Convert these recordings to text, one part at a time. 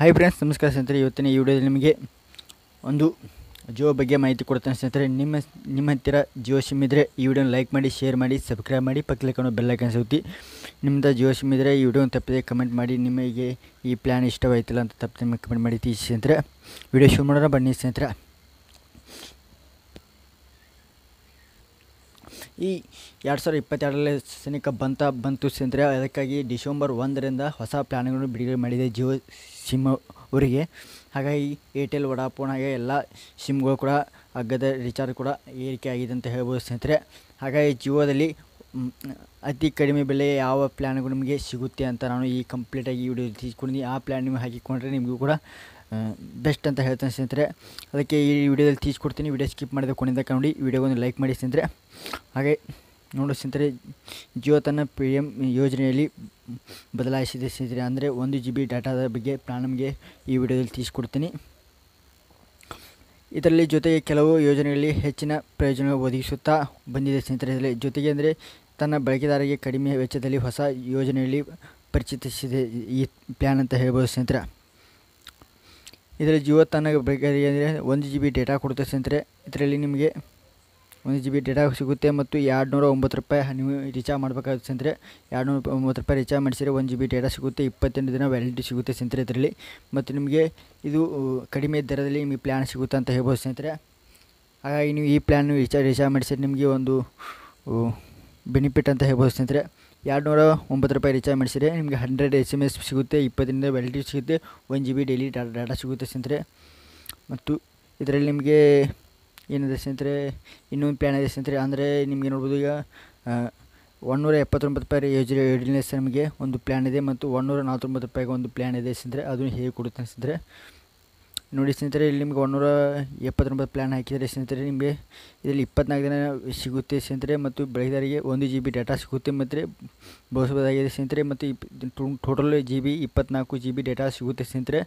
hi friends ನಮಸ್ಕಾರ ಸ್ನೇಹಿತರೆ ಇವತ್ತಿನ ಈ ವಿಡಿಯೋದಲ್ಲಿ ನಿಮಗೆ ಒಂದು ಜಿಯೋ ಬಗ್ಗೆ ಮಾಹಿತಿ ಕೊಡ್ತಾನೆ ಸ್ನೇಹಿತರೆ ನಿಮ್ಮ ನಿಮ್ಮ ಹತ್ತಿರ ಜಿಯೋ ಸಿಮ್ ಇದ್ದರೆ ಈ ವಿಡಿಯೋನ ಲೈಕ್ ಮಾಡಿ ಶೇರ್ ಮಾಡಿ ಸಬ್ಸ್ಕ್ರೈಬ್ ಮಾಡಿ ಕಣ್ಣು ಬೆಲ್ಲ ಸಿಗುತ್ತೆ ನಿಮ್ಮದ ಜಿಯೋ ಸಿಮ್ ಇದ್ದರೆ ಈ ವಿಡಿಯೋನ ತಪ್ಪದೆ ಕಮೆಂಟ್ ಮಾಡಿ ನಿಮಗೆ ಈ ಪ್ಲ್ಯಾನ್ ಇಷ್ಟವಾಯ್ತಿಲ್ಲ ಅಂತ ತಪ್ಪದೆ ನಿಮಗೆ ಕಮೆಂಟ್ ಮಾಡಿ ಸ್ನೇಹಿತರೆ ವಿಡಿಯೋ ಶುರು ಮಾಡೋಣ ಬನ್ನಿ ಸ್ನೇಹಿತರೆ ಈ ಎರಡು ಸಾವಿರದ ಇಪ್ಪತ್ತೆರಡರಲ್ಲಿ ಸೈನಿಕ ಬಂತ ಬಂತು ಅಂದರೆ ಅದಕ್ಕಾಗಿ ಡಿಸೆಂಬರ್ ಒಂದರಿಂದ ಹೊಸ ಪ್ಲ್ಯಾನ್ಗಳನ್ನು ಬಿಡುಗಡೆ ಮಾಡಿದೆ ಜಿಯೋ ಸಿಮ್ ಅವರಿಗೆ ಹಾಗಾಗಿ ಏರ್ಟೆಲ್ ವಡಾಪೋನ್ ಹಾಗೆ ಎಲ್ಲ ಸಿಮ್ಗಳು ಕೂಡ ಅಗ್ಗದ ರಿಚಾರ್ಜ್ ಕೂಡ ಏರಿಕೆ ಆಗಿದೆ ಅಂತ ಹೇಳ್ಬೋದು ಸ್ನೇಹಿತರೆ ಹಾಗಾಗಿ ಜಿಯೋದಲ್ಲಿ ಅತಿ ಕಡಿಮೆ ಬೆಲೆ ಯಾವ ಪ್ಲ್ಯಾನ್ಗಳು ನಿಮಗೆ ಸಿಗುತ್ತೆ ಅಂತ ನಾನು ಈ ಕಂಪ್ಲೀಟಾಗಿ ಈ ವಿಡಿಯೋ ತಿಸ್ಕೊಡ್ತೀನಿ ಆ ಪ್ಲ್ಯಾನ್ ನಿಮಗೆ ಹಾಕಿಕೊಂಡ್ರೆ ನಿಮಗೂ ಕೂಡ ಬೆಸ್ಟ್ ಅಂತ ಹೇಳ್ತಾನೆ ಸ್ನೇಹಿತರೆ ಅದಕ್ಕೆ ಈ ವಿಡಿಯೋದಲ್ಲಿ ತೀಸ್ಕೊಡ್ತೀನಿ ವಿಡಿಯೋ ಸ್ಕಿಪ್ ಮಾಡಿದ ಕೊನೆಯಿಂದ ನೋಡಿ ಒಂದು ಲೈಕ್ ಮಾಡಿ ಸ್ನೇಹಿತರೆ ಹಾಗೆ ನೋಡೋ ಸ್ನೇಹಿತರೆ ಜಿಯೋ ತನ್ನ ಪಿ ಎಮ್ ಯೋಜನೆಯಲ್ಲಿ ಬದಲಾಯಿಸಿದೆ ಸ್ನೇಹಿತರೆ ಅಂದರೆ ಒಂದು ಜಿ ಬಿ ಡಾಟಾದ ಬಗ್ಗೆ ಪ್ಲ್ಯಾನ್ ನಮಗೆ ಈ ವಿಡಿಯೋದಲ್ಲಿ ತಿಳಿಸ್ಕೊಡ್ತೀನಿ ಇದರಲ್ಲಿ ಜೊತೆಗೆ ಕೆಲವು ಯೋಜನೆಗಳಲ್ಲಿ ಹೆಚ್ಚಿನ ಪ್ರಯೋಜನ ಒದಗಿಸುತ್ತಾ ಬಂದಿದೆ ಸ್ನೇಹಿತರೆ ಜೊತೆಗೆ ಅಂದರೆ ತನ್ನ ಬಳಕೆದಾರರಿಗೆ ಕಡಿಮೆ ವೆಚ್ಚದಲ್ಲಿ ಹೊಸ ಯೋಜನೆಯಲ್ಲಿ ಪರಿಚಿತಿಸಿದೆ ಈ ಪ್ಲ್ಯಾನ್ ಅಂತ ಹೇಳ್ಬೋದು ಸ್ನೇಹಿತರೆ ಇದರಲ್ಲಿ ಜಿಯೋ ತನ್ನ ಅಂದರೆ ಒಂದು ಜಿ ಬಿ ಡೇಟಾ ಕೊಡುತ್ತೆ ಸ್ನೇಹಿತರೆ ಇದರಲ್ಲಿ ನಿಮಗೆ ಒಂದು ಜಿ ಬಿ ಡೇಟಾ ಸಿಗುತ್ತೆ ಮತ್ತು ಎರಡು ನೂರ ಒಂಬತ್ತು ರೂಪಾಯಿ ನೀವು ರೀಚಾರ್ಜ್ ಮಾಡಬೇಕಾಗುತ್ತೆ ಸ್ನೇಹಿತರೆ ಎರಡು ನೂರ ಒಂಬತ್ತು ರೂಪಾಯಿ ರೀಚಾರ್ಜ್ ಮಾಡಿಸಿದರೆ ಒಂದು ಜಿ ಬಿ ಡೇಟಾ ಸಿಗುತ್ತೆ ಇಪ್ಪತ್ತೆಂಟು ದಿನ ವ್ಯಾಲಿಟಿ ಸಿಗುತ್ತೆ ಸ್ನೇಹಿತರೆ ಇದರಲ್ಲಿ ಮತ್ತು ನಿಮಗೆ ಇದು ಕಡಿಮೆ ದರದಲ್ಲಿ ನಿಮಗೆ ಪ್ಲ್ಯಾನ್ ಸಿಗುತ್ತೆ ಅಂತ ಹೇಳ್ಬೋದು ಸ್ನೇಹಿತರೆ ಹಾಗಾಗಿ ನೀವು ಈ ಪ್ಲ್ಯಾನ್ ರೀಚಾರ್ಜ್ ರೀಚಾರ್ಜ್ ಮಾಡಿಸಿದ್ರೆ ನಿಮಗೆ ಒಂದು ಬೆನಿಫಿಟ್ ಅಂತ ಹೇಳ್ಬೋದು ಸ್ನೇಹಿತರೆ ಎರಡು ನೂರ ಒಂಬತ್ತು ರೂಪಾಯಿ ರೀಚಾರ್ಜ್ ಮಾಡಿಸಿದರೆ ನಿಮಗೆ ಹಂಡ್ರೆಡ್ ಎಸ್ ಎಮ್ ಎಸ್ ಸಿಗುತ್ತೆ ಇಪ್ಪತ್ತರಿಂದ ವ್ಯಾಲಿಡಿಟಿ ಸಿಗುತ್ತೆ one G B daily data ಸಿಗುತ್ತೆ ಸ್ನೇಹಿತರೆ ಮತ್ತು ಇದರಲ್ಲಿ ನಿಮಗೆ ಏನಿದೆ ಸ್ನೇಹಿತರೆ ಇನ್ನೊಂದು ಪ್ಲ್ಯಾನ್ ಇದೆ ಸ್ನೇಹಿತರೆ ಅಂದರೆ ನಿಮಗೆ ನೋಡ್ಬೋದು ಈಗ ಒನ್ನೂರ ಎಪ್ಪತ್ತೊಂಬತ್ತು ರೂಪಾಯಿ ಯೋಜನೆ ಯೋಜನೆ ನಿಮಗೆ ಒಂದು ಪ್ಲ್ಯಾನ್ ಇದೆ ಮತ್ತು ಒನ್ನೂರ ನಲ್ವತ್ತೊಂಬತ್ತು ರೂಪಾಯಿಗೆ ಒಂದು ಪ್ಲ್ಯಾನ್ ಇದೆ ಸ್ನೇಹಿತರೆ ಅದನ್ನು ಹೇಗೆ ಕೊಡುತ್ತೆ ಸ್ನೇಹಿತರೆ ನೋಡಿ ಸ್ನೇಹಿತರೆ ಇಲ್ಲಿ ನಿಮಗೆ ಒನ್ನೂರ ಎಪ್ಪತ್ತೊಂಬತ್ತು ಪ್ಲ್ಯಾನ್ ಹಾಕಿದರೆ ಸ್ನೇಹಿತರೆ ನಿಮಗೆ ಇದರಲ್ಲಿ ಇಪ್ಪತ್ನಾಲ್ಕು ದಿನ ಸಿಗುತ್ತೆ ಸ್ನೇಹಿತರೆ ಮತ್ತು ಬೆಳೆಗಾರರಿಗೆ ಒಂದು ಜಿ ಬಿ ಡೇಟಾ ಸಿಗುತ್ತೆ ಮತ್ತು ಬಳಸಬಹುದಾಗಿದೆ ಸ್ನೇಹಿತರೆ ಮತ್ತು ಟೋಟಲ್ ಜಿ ಬಿ ಇಪ್ಪತ್ನಾಲ್ಕು ಜಿ ಬಿ ಡೇಟಾ ಸಿಗುತ್ತೆ ಸ್ನೇಹಿತರೆ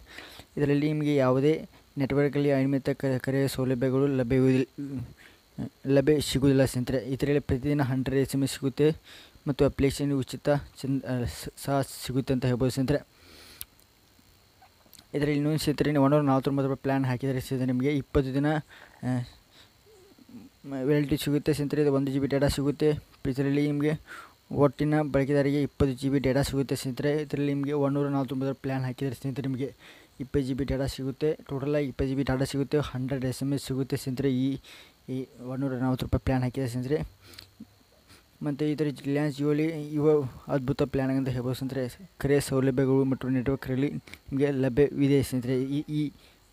ಇದರಲ್ಲಿ ನಿಮಗೆ ಯಾವುದೇ ನೆಟ್ವರ್ಕಲ್ಲಿ ಅನಿಯಮಿತ ಕರೆಯ ಸೌಲಭ್ಯಗಳು ಲಭ್ಯವಿಲ್ಲ ಲಭ್ಯ ಸಿಗುವುದಿಲ್ಲ ಸ್ನೇಹಿತರೆ ಇದರಲ್ಲಿ ಪ್ರತಿದಿನ ಹಂಡ್ರೆಡ್ ಎಸ್ ಎಮ್ ಎಸ್ ಸಿಗುತ್ತೆ ಮತ್ತು ಅಪ್ಲಿಕೇಶನ್ ಉಚಿತ ಚಂದ ಸಹ ಸಿಗುತ್ತೆ ಅಂತ ಹೇಳ್ಬೋದು ಸ್ನೇಹಿತರೆ ಇದರಲ್ಲಿ ಇನ್ನೊಂದು ಸ್ನೇಹಿತರೆ ಒನ್ ಒನ್ನೂರ ನಲ್ವತ್ತೊಂಬತ್ತು ರೂಪಾಯಿ ಪ್ಲ್ಯಾನ್ ಹಾಕಿದರೆ ಸ್ನೇಹಿತರೆ ನಿಮಗೆ ಇಪ್ಪತ್ತು ದಿನ ವೆರೈಟಿ ಸಿಗುತ್ತೆ ಸ್ನೇಹಿತರೆ ಇದು ಒಂದು ಜಿ ಬಿ ಡೇಟಾ ಸಿಗುತ್ತೆ ಇದರಲ್ಲಿ ನಿಮಗೆ ಒಟ್ಟಿನ ಬಳಕೆದಾರಿಗೆ ಇಪ್ಪತ್ತು ಜಿ ಬಿ ಡೇಟಾ ಸಿಗುತ್ತೆ ಸ್ನೇಹಿತರೆ ಇದರಲ್ಲಿ ನಿಮಗೆ ಒನ್ನೂರ ರೂಪಾಯಿ ಪ್ಲ್ಯಾನ್ ಹಾಕಿದರೆ ಸ್ನೇಹಿತರೆ ನಿಮಗೆ ಇಪ್ಪತ್ತು ಜಿ ಬಿ ಡಾಟಾ ಸಿಗುತ್ತೆ ಟೋಟಲಾಗಿ ಇಪ್ಪತ್ತು ಜಿ ಬಿ ಡಾಟಾ ಸಿಗುತ್ತೆ ಹಂಡ್ರೆಡ್ ಎಸ್ ಎಮ್ ಎಸ್ ಸಿಗುತ್ತೆ ಸ್ನೇಹಿತರೆ ಈ ಈ ಒನ್ನೂರ ನಲ್ವತ್ತು ರೂಪಾಯಿ ಪ್ಲ್ಯಾನ್ ಹಾಕಿದೆ ಸ್ನೇಹಿತರೆ ಮತ್ತು ಇದರ ರಿಲಯನ್ಸ್ ಜಿಯೋಲಿ ಇವ ಅದ್ಭುತ ಪ್ಲ್ಯಾನ್ ಅಂತ ಹೇಳ್ಬೋದು ಸಂದರೆ ಕರೆ ಸೌಲಭ್ಯಗಳು ಮತ್ತು ನೆಟ್ವರ್ಕ್ರಲ್ಲಿ ನಿಮಗೆ ಲಭ್ಯವಿದೆ ಸ್ನೇಹಿತರೆ ಈ ಈ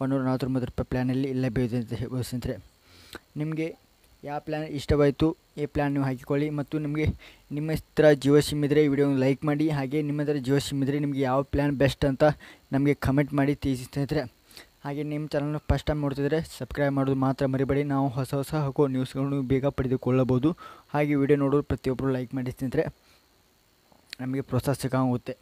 ಒನ್ನೂರ ನಲ್ವತ್ತೊಂಬತ್ತು ರೂಪಾಯಿ ಪ್ಲ್ಯಾನಲ್ಲಿ ಲಭ್ಯವಿದೆ ಅಂತ ಹೇಳ್ಬೋದು ಸ್ನೇಹಿತರೆ ನಿಮಗೆ ಯಾವ ಪ್ಲ್ಯಾನ್ ಇಷ್ಟವಾಯಿತು ಈ ಪ್ಲ್ಯಾನ್ ನೀವು ಹಾಕಿಕೊಳ್ಳಿ ಮತ್ತು ನಿಮಗೆ ನಿಮ್ಮ ಹತ್ರ ಜಿಯೋ ಸಿಮ್ ಇದ್ದರೆ ವಿಡಿಯೋನ ಲೈಕ್ ಮಾಡಿ ಹಾಗೆ ನಿಮ್ಮ ಹತ್ರ ಜಿಯೋ ಸಿಮ್ ಇದ್ದರೆ ನಿಮಗೆ ಯಾವ ಪ್ಲ್ಯಾನ್ ಬೆಸ್ಟ್ ಅಂತ ನಮಗೆ ಕಮೆಂಟ್ ಮಾಡಿ ತಿಳಿಸಿ ಸ್ನೇಹಿತರೆ ಹಾಗೆ ನಿಮ್ಮ ಚಾನಲ್ ಫಸ್ಟ್ ಟೈಮ್ ನೋಡ್ತಿದ್ರೆ ಸಬ್ಸ್ಕ್ರೈಬ್ ಮಾಡೋದು ಮಾತ್ರ ಮರಿಬೇಡಿ ನಾವು ಹೊಸ ಹೊಸ ಹಾಗೂ ನ್ಯೂಸ್ಗಳನ್ನು ಬೇಗ ಪಡೆದುಕೊಳ್ಳಬಹುದು ಹಾಗೆ ವಿಡಿಯೋ ನೋಡೋರು ಪ್ರತಿಯೊಬ್ಬರು ಲೈಕ್ ಮಾಡಿ ಸ್ನೇಹಿತರೆ ನಮಗೆ ಪ್ರೋತ್ಸಾಹ ಸಿಗುತ್ತೆ